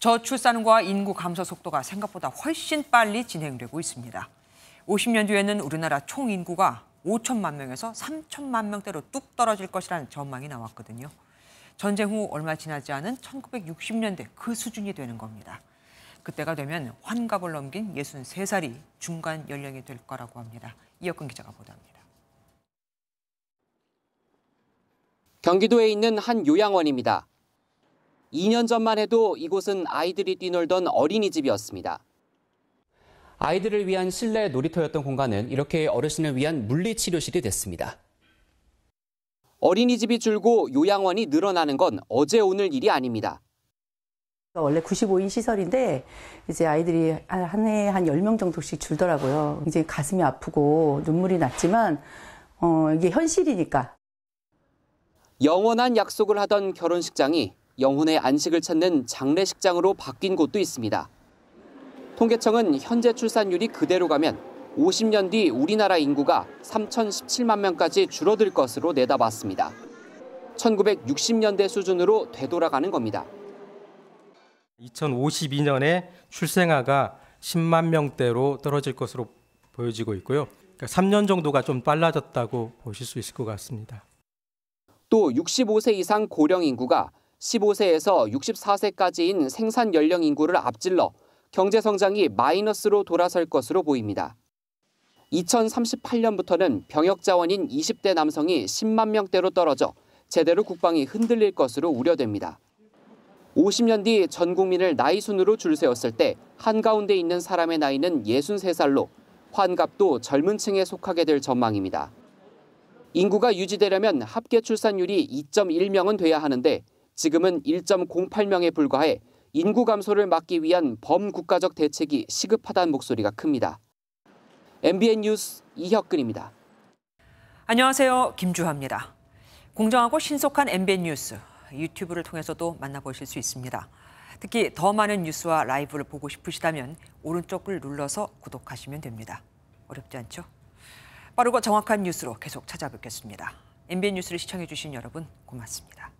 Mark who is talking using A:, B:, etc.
A: 저출산과 인구 감소 속도가 생각보다 훨씬 빨리 진행되고 있습니다. 50년 뒤에는 우리나라 총 인구가 5천만 명에서 3천만 명대로 뚝 떨어질 것이라는 전망이 나왔거든요. 전쟁 후 얼마 지나지 않은 1960년대 그 수준이 되는 겁니다. 그때가 되면 환갑을 넘긴 63살이 중간
B: 연령이 될 거라고 합니다.
A: 이혁근 기자가 보도합니다.
B: 경기도에 있는 한 요양원입니다. 2년 전만 해도 이곳은 아이들이 뛰놀던 어린이집이었습니다. 아이들을 위한 실내 놀이터였던 공간은 이렇게 어르신을 위한 물리치료실이 됐습니다. 어린이집이 줄고 요양원이 늘어나는 건 어제 오늘 일이 아닙니다. 원래 95인 시설인데 이제 아이들이 한 해에 한 10명 정도씩 줄더라고요. 이제 가슴이 아프고 눈물이 났지만 어, 이게 현실이니까. 영원한 약속을 하던 결혼식장이 영혼의 안식을 찾는 장례식장으로 바뀐 곳도 있습니다. 통계청은 현재 출산율이 그대로 가면 50년 뒤 우리나라 인구가 3,017만 명까지 줄어들 것으로 내다봤습니다. 1960년대 수준으로 되돌아가는 겁니다.
A: 2052년에 출생아가 10만 명대로 떨어질 것으로 보여지고 있고요. 그러니까 3년 정도가 좀 빨라졌다고 보실 수 있을 것 같습니다.
B: 또 65세 이상 고령 인구가 15세에서 64세까지인 생산 연령 인구를 앞질러 경제 성장이 마이너스로 돌아설 것으로 보입니다. 2038년부터는 병역 자원인 20대 남성이 10만 명대로 떨어져 제대로 국방이 흔들릴 것으로 우려됩니다. 50년 뒤 전 국민을 나이 순으로 줄 세웠을 때 한가운데 있는 사람의 나이는 63살로 환갑도 젊은 층에 속하게 될 전망입니다. 인구가 유지되려면 합계 출산율이 2.1명은 돼야 하는데 지금은 1.08명에 불과해 인구 감소를 막기 위한 범국가적 대책이 시급하다는 목소리가 큽니다. MBN 뉴스 이혁근입니다.
A: 안녕하세요. 김주화입니다. 공정하고 신속한 MBN 뉴스 유튜브를 통해서도 만나보실 수 있습니다. 특히 더 많은 뉴스와 라이브를 보고 싶으시다면 오른쪽을 눌러서 구독하시면 됩니다. 어렵지 않죠? 빠르고 정확한 뉴스로 계속 찾아뵙겠습니다. MBN 뉴스를 시청해주신 여러분 고맙습니다.